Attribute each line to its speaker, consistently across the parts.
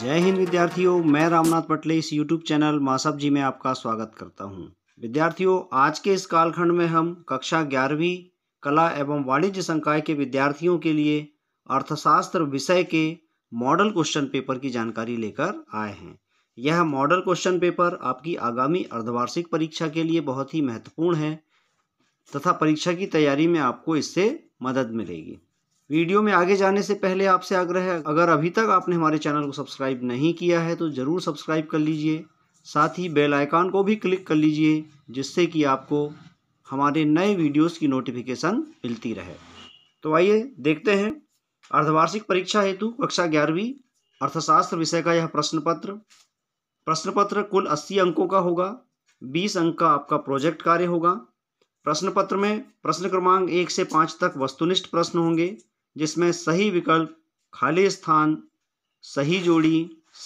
Speaker 1: जय हिंद विद्यार्थियों मैं रामनाथ पटले इस YouTube चैनल मासब जी में आपका स्वागत करता हूं। विद्यार्थियों आज के इस कालखंड में हम कक्षा ग्यारहवीं कला एवं वाणिज्य संकाय के विद्यार्थियों के लिए अर्थशास्त्र विषय के मॉडल क्वेश्चन पेपर की जानकारी लेकर आए हैं यह मॉडल क्वेश्चन पेपर आपकी आगामी अर्धवार्षिक परीक्षा के लिए बहुत ही महत्वपूर्ण है तथा परीक्षा की तैयारी में आपको इससे मदद मिलेगी वीडियो में आगे जाने से पहले आपसे आग्रह है अगर अभी तक आपने हमारे चैनल को सब्सक्राइब नहीं किया है तो ज़रूर सब्सक्राइब कर लीजिए साथ ही बेल आइकॉन को भी क्लिक कर लीजिए जिससे कि आपको हमारे नए वीडियोस की नोटिफिकेशन मिलती रहे तो आइए देखते हैं अर्धवार्षिक परीक्षा हेतु कक्षा ग्यारहवीं अर्थशास्त्र विषय का यह प्रश्न पत्र प्रश्न पत्र कुल अस्सी अंकों का होगा बीस अंक का आपका प्रोजेक्ट कार्य होगा प्रश्न पत्र में प्रश्न क्रमांक एक से पाँच तक वस्तुनिष्ठ प्रश्न होंगे जिसमें सही विकल्प खाली स्थान सही जोड़ी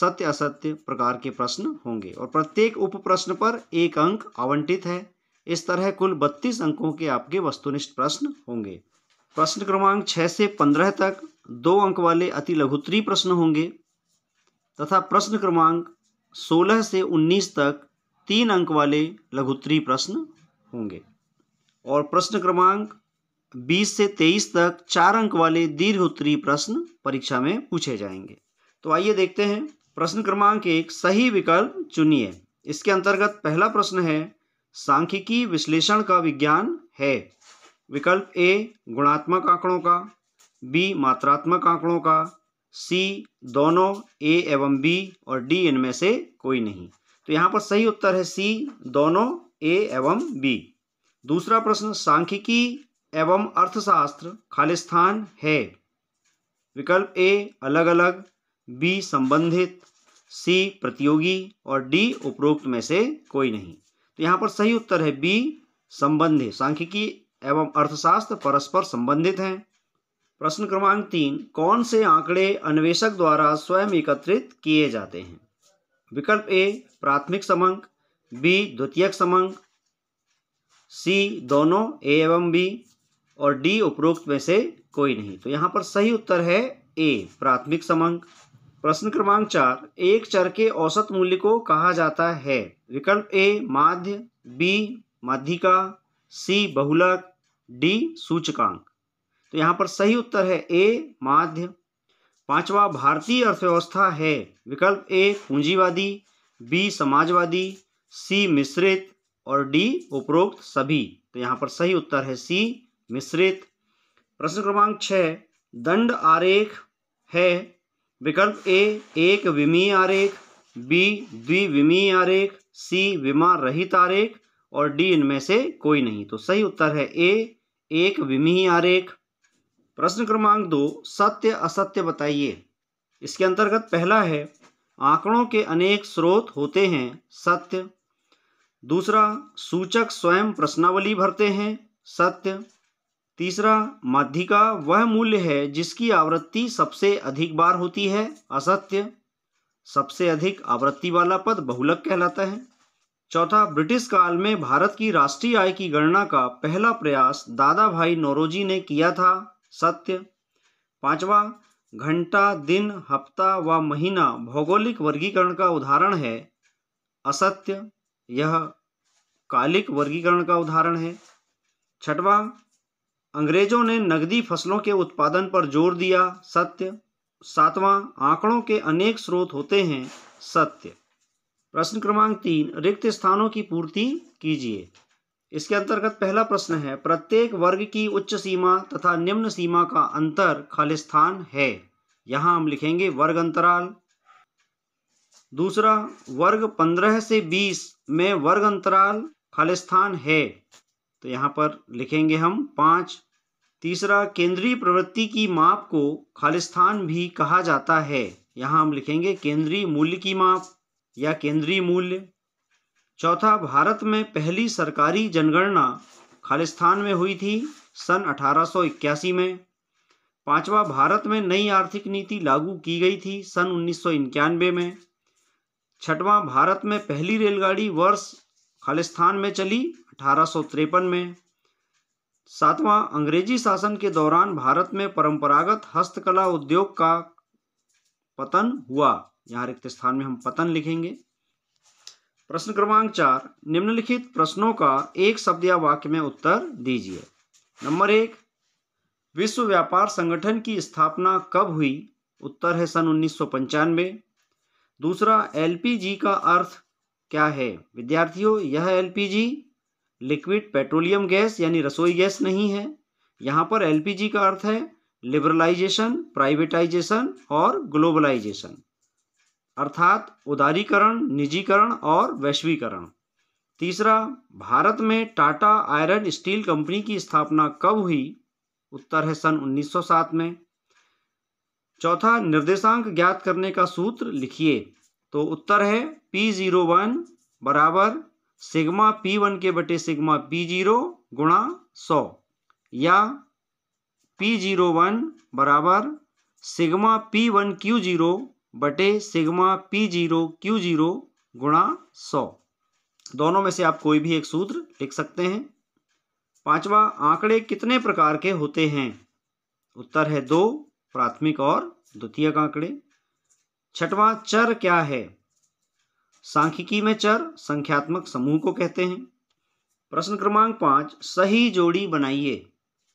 Speaker 1: सत्य असत्य प्रकार के प्रश्न होंगे और प्रत्येक उप प्रश्न पर एक अंक आवंटित है इस तरह कुल बत्तीस अंकों के आपके वस्तुनिष्ठ प्रश्न होंगे प्रश्न क्रमांक छः से पंद्रह तक दो अंक वाले अति लघुतरी प्रश्न होंगे तथा प्रश्न क्रमांक सोलह से उन्नीस तक तीन अंक वाले लघुतरी प्रश्न होंगे और प्रश्न क्रमांक 20 से 23 तक चार अंक वाले दीर्घ उत्तरी प्रश्न परीक्षा में पूछे जाएंगे तो आइए देखते हैं प्रश्न क्रमांक एक सही विकल्प चुनिए इसके अंतर्गत पहला प्रश्न है सांख्यिकी विश्लेषण का विज्ञान है विकल्प ए गुणात्मक आंकड़ों का बी मात्रात्मक आंकड़ों का सी दोनों ए एवं बी और डी इनमें से कोई नहीं तो यहाँ पर सही उत्तर है सी दोनों ए एवं बी दूसरा प्रश्न सांख्यिकी एवं अर्थशास्त्र खालिस्तान है विकल्प ए अलग अलग बी संबंधित सी प्रतियोगी और डी उपरोक्त में से कोई नहीं तो यहाँ पर सही उत्तर है बी संबंधित सांख्यिकी एवं अर्थशास्त्र परस्पर संबंधित हैं प्रश्न क्रमांक तीन कौन से आंकड़े अन्वेषक द्वारा स्वयं एकत्रित किए जाते हैं विकल्प ए प्राथमिक समंक बी द्वितीयक समंक सी दोनों ए एवं बी और डी उपरोक्त में से कोई नहीं तो यहाँ पर सही उत्तर है ए प्राथमिक समंक प्रश्न क्रमांक चार एक चर के औसत मूल्य को कहा जाता है विकल्प ए माध्य बी माध्यिका सी बहुलक डी सूचकांक तो यहाँ पर सही उत्तर है ए माध्य पांचवा भारतीय अर्थव्यवस्था है विकल्प ए पूंजीवादी बी समाजवादी सी मिश्रित और डी उपरोक्त सभी तो यहाँ पर सही उत्तर है सी मिश्रित प्रश्न क्रमांक छः दंड आरेख है विकल्प ए एक विमीय आरेख बी द्विविमीय आरेख सी विमा रहित आरेख और डी इनमें से कोई नहीं तो सही उत्तर है ए एक विमीय आरेख प्रश्न क्रमांक दो सत्य असत्य बताइए इसके अंतर्गत पहला है आंकड़ों के अनेक स्रोत होते हैं सत्य दूसरा सूचक स्वयं प्रश्नावली भरते हैं सत्य तीसरा माध्यिका वह मूल्य है जिसकी आवृत्ति सबसे अधिक बार होती है असत्य सबसे अधिक आवृत्ति वाला पद बहुलक कहलाता है चौथा ब्रिटिश काल में भारत की राष्ट्रीय आय की गणना का पहला प्रयास दादा भाई नौरोजी ने किया था सत्य पांचवा घंटा दिन हफ्ता व महीना भौगोलिक वर्गीकरण का उदाहरण है असत्य यह कालिक वर्गीकरण का उदाहरण है छठवां अंग्रेजों ने नकदी फसलों के उत्पादन पर जोर दिया सत्य सातवां आंकड़ों के अनेक स्रोत होते हैं सत्य प्रश्न क्रमांक तीन रिक्त स्थानों की पूर्ति कीजिए इसके अंतर्गत पहला प्रश्न है प्रत्येक वर्ग की उच्च सीमा तथा निम्न सीमा का अंतर खालिस्थान है यहाँ हम लिखेंगे वर्ग अंतराल दूसरा वर्ग पंद्रह से बीस में वर्ग अंतराल खालिस्थान है तो यहाँ पर लिखेंगे हम पांच तीसरा केंद्रीय प्रवृत्ति की माप को खालिस्तान भी कहा जाता है यहाँ हम लिखेंगे केंद्रीय मूल्य की माप या केंद्रीय मूल्य चौथा भारत में पहली सरकारी जनगणना खालिस्तान में हुई थी सन 1881 में पांचवा भारत में नई आर्थिक नीति लागू की गई थी सन उन्नीस में छठवां भारत में पहली रेलगाड़ी वर्ष खालिस्तान में चली अठारह में सातवां अंग्रेजी शासन के दौरान भारत में परंपरागत हस्तकला उद्योग का पतन हुआ यहाँ रिक्त स्थान में हम पतन लिखेंगे प्रश्न क्रमांक चार निम्नलिखित प्रश्नों का एक शब्द या वाक्य में उत्तर दीजिए नंबर एक विश्व व्यापार संगठन की स्थापना कब हुई उत्तर है सन उन्नीस दूसरा एलपीजी का अर्थ क्या है विद्यार्थियों यह एलपीजी लिक्विड पेट्रोलियम गैस यानी रसोई गैस नहीं है यहाँ पर एलपीजी का अर्थ है लिबरलाइजेशन प्राइवेटाइजेशन और ग्लोबलाइजेशन अर्थात उदारीकरण निजीकरण और वैश्वीकरण तीसरा भारत में टाटा आयरन स्टील कंपनी की स्थापना कब हुई उत्तर है सन 1907 में चौथा निर्देशांक ज्ञात करने का सूत्र लिखिए तो उत्तर है पी जीरो वन बराबर सिग्मा पी वन के बटे सिग्मा पी जीरो गुणा सौ या पी जीरो वन बराबर sigma P one Q zero बटे sigma P zero Q zero गुणा सौ दोनों में से आप कोई भी एक सूत्र लिख सकते हैं पांचवा आंकड़े कितने प्रकार के होते हैं उत्तर है दो प्राथमिक और द्वितीयक आंकड़े छठवां चर क्या है सांख्यिकी में चर संख्यात्मक समूह को कहते हैं प्रश्न क्रमांक पांच सही जोड़ी बनाइए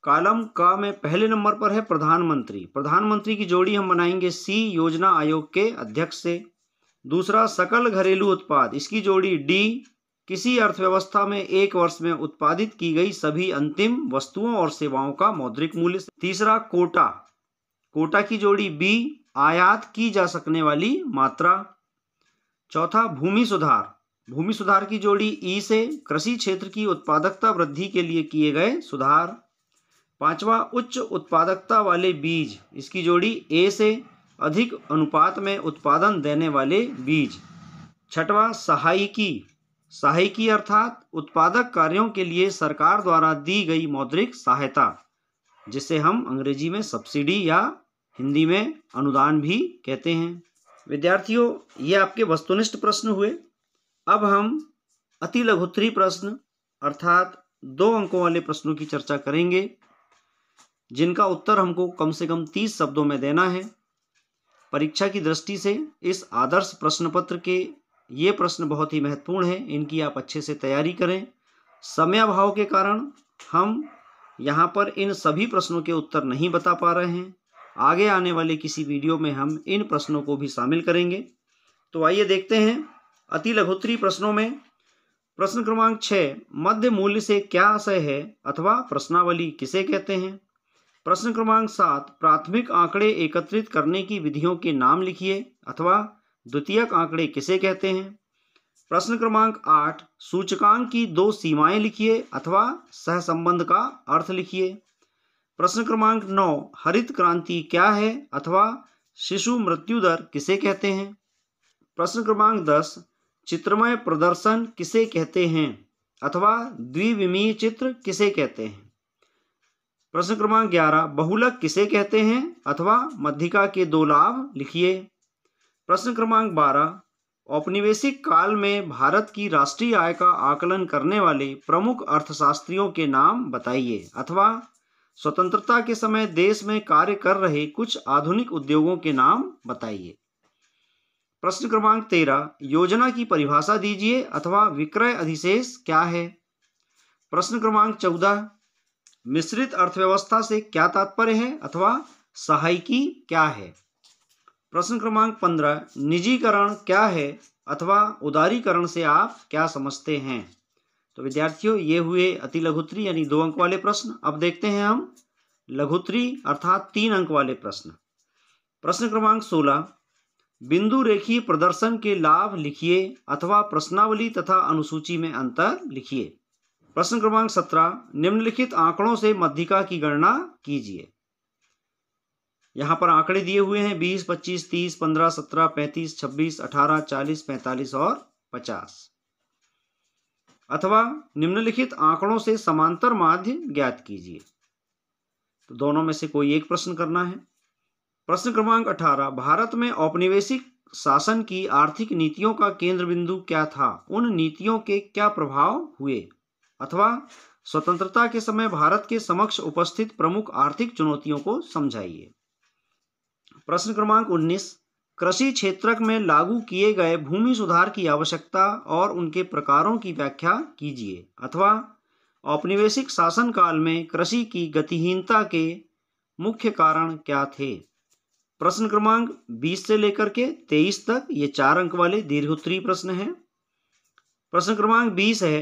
Speaker 1: कालम का में पहले नंबर पर है प्रधानमंत्री प्रधानमंत्री की जोड़ी हम बनाएंगे सी योजना आयोग के अध्यक्ष से दूसरा सकल घरेलू उत्पाद इसकी जोड़ी डी किसी अर्थव्यवस्था में एक वर्ष में उत्पादित की गई सभी अंतिम वस्तुओं और सेवाओं का मौद्रिक मूल्य तीसरा कोटा कोटा की जोड़ी बी आयात की जा सकने वाली मात्रा चौथा भूमि सुधार भूमि सुधार की जोड़ी ई से कृषि क्षेत्र की उत्पादकता वृद्धि के लिए किए गए सुधार पांचवा उच्च उत्पादकता वाले बीज इसकी जोड़ी ए से अधिक अनुपात में उत्पादन देने वाले बीज छठवा सहायकी सहायकी अर्थात उत्पादक कार्यों के लिए सरकार द्वारा दी गई मौद्रिक सहायता जिसे हम अंग्रेजी में सब्सिडी या हिंदी में अनुदान भी कहते हैं विद्यार्थियों ये आपके वस्तुनिष्ठ प्रश्न हुए अब हम अति लघुत्री प्रश्न अर्थात दो अंकों वाले प्रश्नों की चर्चा करेंगे जिनका उत्तर हमको कम से कम तीस शब्दों में देना है परीक्षा की दृष्टि से इस आदर्श प्रश्न पत्र के ये प्रश्न बहुत ही महत्वपूर्ण हैं इनकी आप अच्छे से तैयारी करें समय अभाव के कारण हम यहाँ पर इन सभी प्रश्नों के उत्तर नहीं बता पा रहे हैं आगे आने वाले किसी वीडियो में हम इन प्रश्नों को भी शामिल करेंगे तो आइए देखते हैं अति लघुत्री प्रश्नों में प्रश्न क्रमांक छः मध्य मूल्य से क्या आशय है अथवा प्रश्नावली किसे कहते हैं प्रश्न क्रमांक सात प्राथमिक आंकड़े एकत्रित करने की विधियों के नाम लिखिए अथवा द्वितीयक आंकड़े किसे कहते हैं प्रश्न क्रमांक आठ सूचकांक की दो सीमाएं लिखिए अथवा सहसंबंध का अर्थ लिखिए प्रश्न क्रमांक नौ हरित क्रांति क्या है अथवा शिशु मृत्यु दर किसे कहते हैं प्रश्न क्रमांक दस चित्रमय प्रदर्शन किसे कहते हैं अथवा द्विविमीय चित्र किसे कहते हैं प्रश्न क्रमांक ग्यारह बहुलक किसे कहते हैं अथवा मध्यिका के दो लाभ लिखिए प्रश्न क्रमांक बारह औपनिवेशिक काल में भारत की राष्ट्रीय आय का आकलन करने वाले प्रमुख अर्थशास्त्रियों के नाम बताइए अथवा स्वतंत्रता के समय देश में कार्य कर रहे कुछ आधुनिक उद्योगों के नाम बताइए प्रश्न क्रमांक तेरह योजना की परिभाषा दीजिए अथवा विक्रय अधिशेष क्या है प्रश्न क्रमांक चौदह मिश्रित अर्थव्यवस्था से क्या तात्पर्य है अथवा सहायकी क्या है प्रश्न क्रमांक पंद्रह निजीकरण क्या है अथवा उदारीकरण से आप क्या समझते हैं तो विद्यार्थियों ये हुए अति लघुत्री यानी दो अंक वाले प्रश्न अब देखते हैं हम लघुत्री अर्थात तीन अंक वाले प्रश्न प्रश्न क्रमांक सोलह बिंदु रेखी प्रदर्शन के लाभ लिखिए अथवा प्रश्नावली तथा अनुसूची में अंतर लिखिए प्रश्न क्रमांक सत्रह निम्नलिखित आंकड़ों से मध्यिका की गणना कीजिए यहां पर आंकड़े दिए हुए हैं बीस पच्चीस तीस पंद्रह सत्रह पैंतीस छब्बीस अठारह चालीस पैंतालीस और पचास अथवा निम्नलिखित आंकड़ों से समांतर माध्य ज्ञात कीजिए तो दोनों में से कोई एक प्रश्न करना है प्रश्न क्रमांक 18 भारत में औपनिवेशिक शासन की आर्थिक नीतियों का केंद्र बिंदु क्या था उन नीतियों के क्या प्रभाव हुए अथवा स्वतंत्रता के समय भारत के समक्ष उपस्थित प्रमुख आर्थिक चुनौतियों को समझाइए प्रश्न क्रमांक उन्नीस कृषि क्षेत्रक में लागू किए गए भूमि सुधार की आवश्यकता और उनके प्रकारों की व्याख्या कीजिए अथवा औपनिवेशिक शासन काल में कृषि की गतिहीनता के मुख्य कारण क्या थे प्रश्न क्रमांक 20 से लेकर के 23 तक ये चार अंक वाले दीर्घोत्तरी प्रश्न हैं प्रश्न क्रमांक 20 है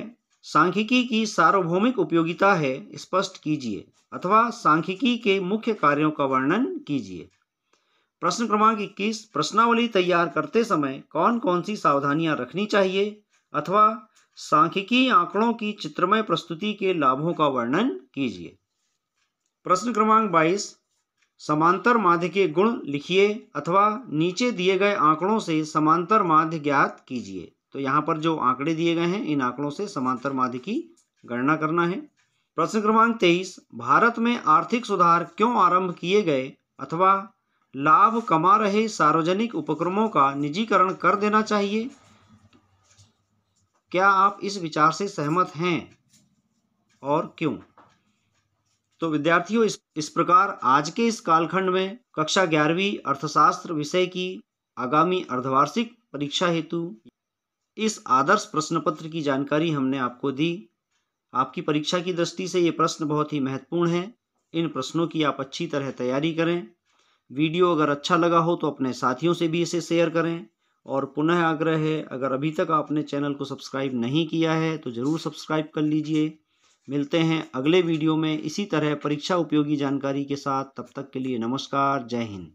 Speaker 1: सांख्यिकी की सार्वभौमिक उपयोगिता है स्पष्ट कीजिए अथवा सांख्यिकी के मुख्य कार्यों का वर्णन कीजिए प्रश्न क्रमांक इक्कीस प्रश्नावली तैयार करते समय कौन कौन सी सावधानियां रखनी चाहिए अथवा सांख्यिकी आंकड़ों की चित्रमय प्रस्तुति के लाभों का वर्णन कीजिए प्रश्न क्रमांक बाईस समांतर माध्य के गुण लिखिए अथवा नीचे दिए गए आंकड़ों से समांतर माध्य ज्ञात कीजिए तो यहाँ पर जो आंकड़े दिए गए हैं इन आंकड़ों से समांतर माध्य की गणना करना है प्रश्न क्रमांक तेईस भारत में आर्थिक सुधार क्यों आरंभ किए गए अथवा लाभ कमा रहे सार्वजनिक उपक्रमों का निजीकरण कर देना चाहिए क्या आप इस विचार से सहमत हैं और क्यों तो विद्यार्थियों इस इस प्रकार आज के इस कालखंड में कक्षा ग्यारहवीं अर्थशास्त्र विषय की आगामी अर्धवार्षिक परीक्षा हेतु इस आदर्श प्रश्न पत्र की जानकारी हमने आपको दी आपकी परीक्षा की दृष्टि से ये प्रश्न बहुत ही महत्वपूर्ण हैं इन प्रश्नों की आप अच्छी तरह तैयारी करें वीडियो अगर अच्छा लगा हो तो अपने साथियों से भी इसे शेयर करें और पुनः आग्रह है अगर अभी तक आपने चैनल को सब्सक्राइब नहीं किया है तो ज़रूर सब्सक्राइब कर लीजिए मिलते हैं अगले वीडियो में इसी तरह परीक्षा उपयोगी जानकारी के साथ तब तक के लिए नमस्कार जय हिंद